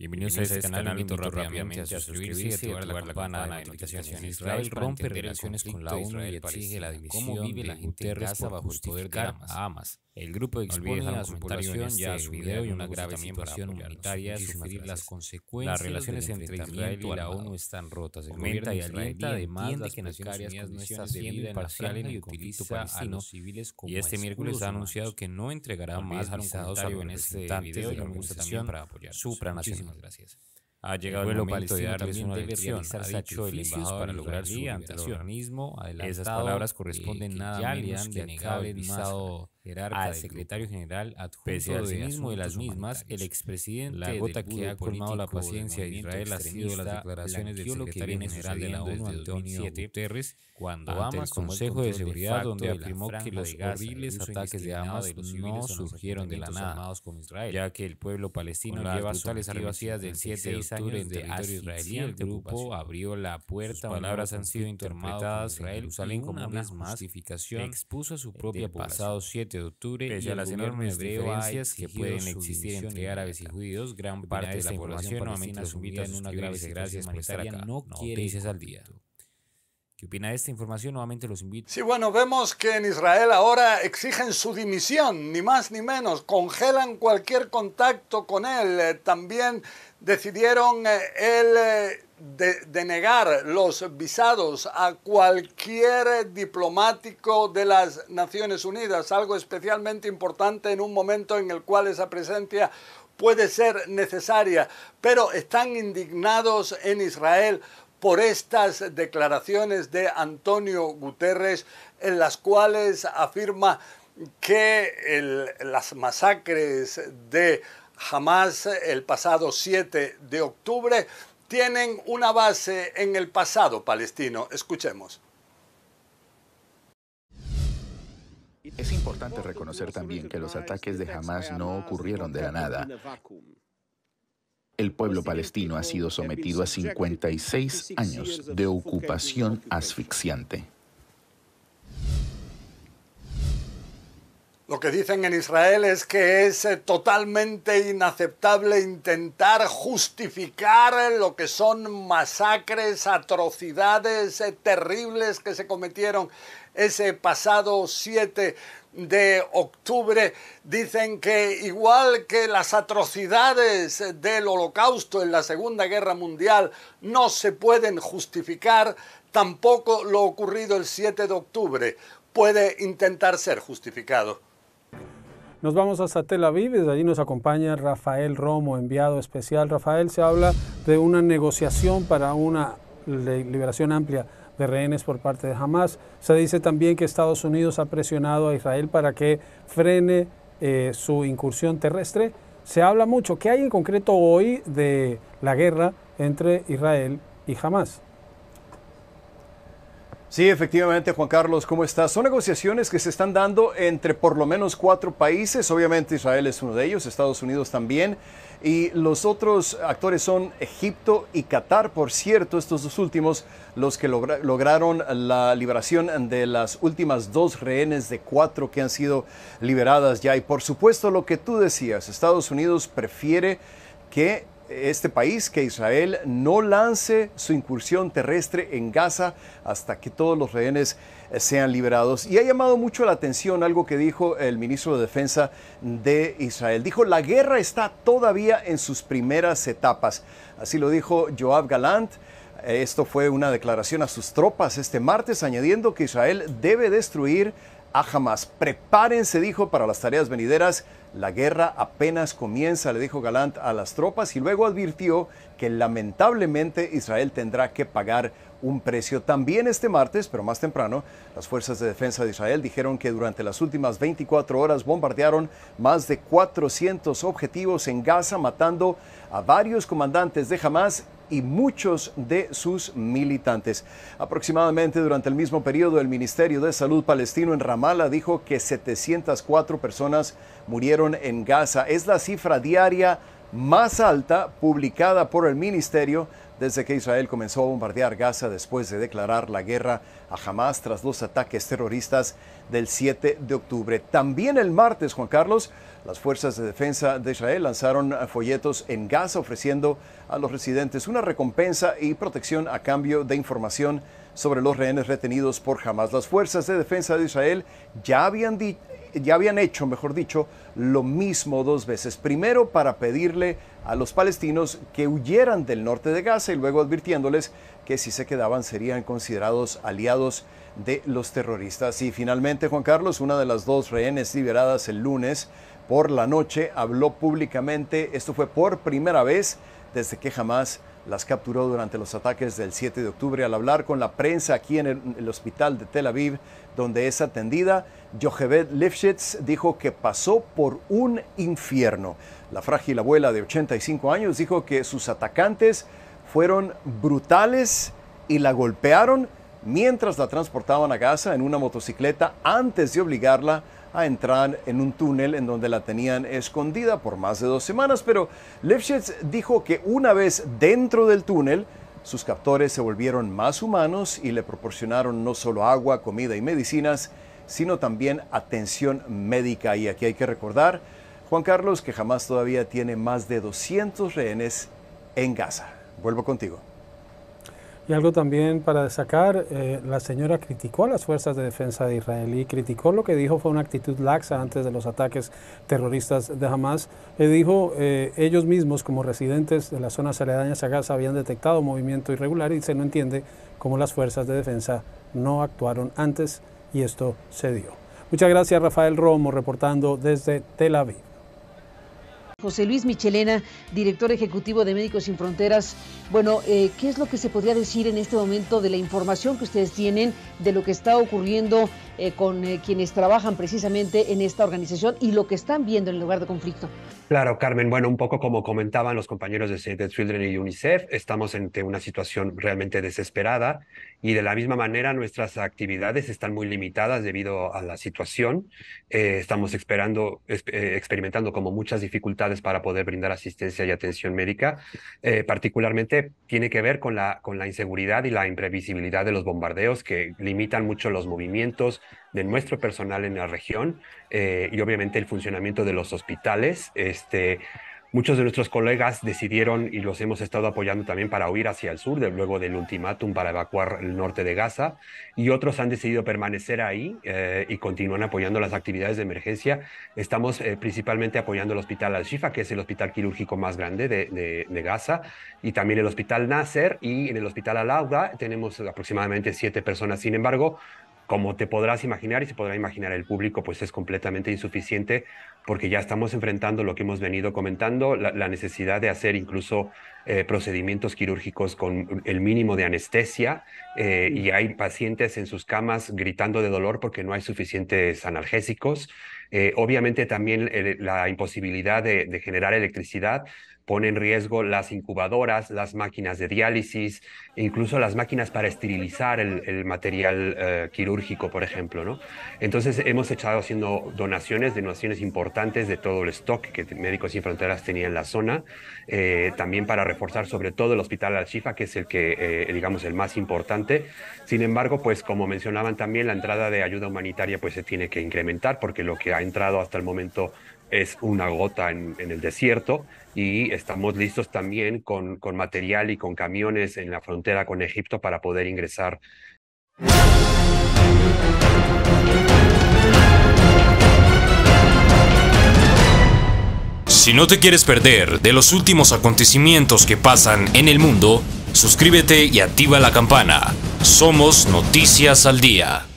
Bienvenidos, a este, este canal, invito rápidamente a suscribirse y activar la campana de notificaciones. Israel rompe relaciones con la ONU y exige la dimisión de Gaza bajo el poder de Hamas. El grupo expone a su población este su video y una grave situación humanitaria sufrir las consecuencias. Las relaciones entre Israel y la ONU están rotas. El Comenta y alienta además las que Naciones Unidas no está siendo imparcial en el conflicto palestino a civiles como y este miércoles ha anunciado que no entregará más visados a los en este video y la organización supranacional. Muchísimas gracias. Ha llegado el, momento de darles una lección, ha dicho el embajador para lograr su libertarianismo Esas palabras corresponden nada menos que negar el visado al secretario general adjunto Pese al mismo de las mismas, el expresidente la gota que ha colmado la paciencia de Israel ha sido las declaraciones del secretario general de la ONU, Antonio Guterres, cuando Obama el Consejo de Seguridad, donde afirmó que los horribles ataques de Hamas no surgieron de la nada, ya que el pueblo palestino lleva tales arribacidas del 7 de israelí, el grupo abrió la puerta. Sus palabras han sido interpretadas por Jerusalén como una justificación. Expuso a su eh, propia pasado 7 de octubre Pese a las enormes diferencias que pueden existir entre árabes y judíos, gran parte de la población nuevamente asumida en una grave desgracia humanitaria no quiere al día. ¿Qué opina de esta información? Nuevamente los invito. Sí, bueno, vemos que en Israel ahora exigen su dimisión, ni más ni menos, congelan cualquier contacto con él. Eh, también decidieron eh, el eh, denegar los visados a cualquier diplomático de las Naciones Unidas, algo especialmente importante en un momento en el cual esa presencia puede ser necesaria, pero están indignados en Israel por estas declaraciones de Antonio Guterres, en las cuales afirma que las masacres de Hamas el pasado 7 de octubre tienen una base en el pasado palestino. Escuchemos. Es importante reconocer también que los ataques de Hamas no ocurrieron de la nada. El pueblo palestino ha sido sometido a 56 años de ocupación asfixiante. Lo que dicen en Israel es que es eh, totalmente inaceptable intentar justificar eh, lo que son masacres, atrocidades eh, terribles que se cometieron ese pasado 7 de octubre dicen que igual que las atrocidades del holocausto en la Segunda Guerra Mundial no se pueden justificar, tampoco lo ocurrido el 7 de octubre puede intentar ser justificado. Nos vamos hasta Tel Aviv, desde allí nos acompaña Rafael Romo, enviado especial. Rafael, se habla de una negociación para una liberación amplia de rehenes por parte de Hamas. Se dice también que Estados Unidos ha presionado a Israel para que frene eh, su incursión terrestre. Se habla mucho. ¿Qué hay en concreto hoy de la guerra entre Israel y Hamas? Sí, efectivamente, Juan Carlos, ¿cómo estás? Son negociaciones que se están dando entre por lo menos cuatro países, obviamente Israel es uno de ellos, Estados Unidos también, y los otros actores son Egipto y Qatar, por cierto, estos dos últimos, los que lograron la liberación de las últimas dos rehenes de cuatro que han sido liberadas ya, y por supuesto lo que tú decías, Estados Unidos prefiere que este país que Israel no lance su incursión terrestre en Gaza hasta que todos los rehenes eh, sean liberados. Y ha llamado mucho la atención algo que dijo el ministro de Defensa de Israel. Dijo, la guerra está todavía en sus primeras etapas. Así lo dijo Joab Galant. Esto fue una declaración a sus tropas este martes, añadiendo que Israel debe destruir a Hamas. Prepárense, dijo, para las tareas venideras. La guerra apenas comienza, le dijo Galant a las tropas y luego advirtió que lamentablemente Israel tendrá que pagar un precio. También este martes, pero más temprano, las fuerzas de defensa de Israel dijeron que durante las últimas 24 horas bombardearon más de 400 objetivos en Gaza, matando a varios comandantes de Hamas y muchos de sus militantes. Aproximadamente durante el mismo periodo, el Ministerio de Salud palestino en Ramallah dijo que 704 personas murieron en Gaza. Es la cifra diaria más alta publicada por el Ministerio desde que Israel comenzó a bombardear Gaza después de declarar la guerra a Hamas tras los ataques terroristas del 7 de octubre. También el martes, Juan Carlos, las fuerzas de defensa de Israel lanzaron folletos en Gaza ofreciendo a los residentes una recompensa y protección a cambio de información sobre los rehenes retenidos por Hamas. Las fuerzas de defensa de Israel ya habían dicho ya habían hecho, mejor dicho, lo mismo dos veces. Primero para pedirle a los palestinos que huyeran del norte de Gaza y luego advirtiéndoles que si se quedaban serían considerados aliados de los terroristas. Y finalmente, Juan Carlos, una de las dos rehenes liberadas el lunes por la noche, habló públicamente, esto fue por primera vez desde que jamás las capturó durante los ataques del 7 de octubre. Al hablar con la prensa aquí en el, hospital de Tel Aviv, donde es atendida, Yocheved Lifshitz dijo que pasó por un infierno. La frágil abuela de 85 años dijo que sus atacantes fueron brutales y la golpearon mientras la transportaban a Gaza en una motocicleta antes de obligarla a a entrar en un túnel en donde la tenían escondida por más de dos semanas, pero Lifshitz dijo que una vez dentro del túnel, sus captores se volvieron más humanos y le proporcionaron no solo agua, comida y medicinas, sino también atención médica. Y aquí hay que recordar, Juan Carlos, que jamás todavía tiene más de 200 rehenes en Gaza. Vuelvo contigo. Y algo también para destacar, eh, la señora criticó a las fuerzas de defensa de Israel y criticó lo que dijo fue una actitud laxa antes de los ataques terroristas de Hamas. Le eh, dijo, eh, ellos mismos como residentes de las zonas aledañas a Gaza habían detectado movimiento irregular y se no entiende cómo las fuerzas de defensa no actuaron antes y esto se dio. Muchas gracias Rafael Romo reportando desde Tel Aviv. José Luis Michelena, director ejecutivo de Médicos Sin Fronteras. Bueno, eh, ¿qué es lo que se podría decir en este momento de la información que ustedes tienen de lo que está ocurriendo eh, con eh, quienes trabajan precisamente en esta organización y lo que están viendo en el lugar de conflicto. Claro, Carmen. Bueno, un poco como comentaban los compañeros de Save Children y UNICEF, estamos ante una situación realmente desesperada y de la misma manera nuestras actividades están muy limitadas debido a la situación. Eh, estamos esperando, experimentando como muchas dificultades para poder brindar asistencia y atención médica. particularmente tiene que ver con la, con la inseguridad y la imprevisibilidad de los bombardeos que limitan mucho los movimientos, de nuestro personal en la región eh, y obviamente el funcionamiento de los hospitales. Este, Muchos de nuestros colegas decidieron y los hemos estado apoyando también para huir hacia el sur, de, luego del ultimátum para evacuar el norte de Gaza, y otros han decidido permanecer ahí eh, y continúan apoyando las actividades de emergencia. Estamos eh, principalmente apoyando el Hospital Al-Shifa, que es el hospital quirúrgico más grande de, Gaza, y también el Hospital Nasser, y en el Hospital Al-Auda tenemos aproximadamente siete personas. Sin embargo, como te podrás imaginar y se podrá imaginar el público, pues es completamente insuficiente porque ya estamos enfrentando lo que hemos venido comentando, la, necesidad de hacer incluso eh, procedimientos quirúrgicos con el mínimo de anestesia eh, y hay pacientes en sus camas gritando de dolor porque no hay suficientes analgésicos. Eh, obviamente también la imposibilidad de generar electricidad pone en riesgo las incubadoras, las máquinas de diálisis, e incluso las máquinas para esterilizar el, material eh, quirúrgico, por ejemplo. ¿no? Entonces hemos estado haciendo donaciones, donaciones importantes de todo el stock que Médicos Sin Fronteras tenía en la zona, eh, también para reforzar sobre todo el Hospital Al-Shifa, que es el que, eh, digamos, el más importante. Sin embargo, pues como mencionaban también, la entrada de ayuda humanitaria pues se tiene que incrementar porque lo que ha entrado hasta el momento es una gota en, el desierto y estamos listos también con, con, material y con camiones en la frontera con Egipto para poder ingresar. Si no te quieres perder de los últimos acontecimientos que pasan en el mundo, suscríbete y activa la campana. Somos Noticias al Día.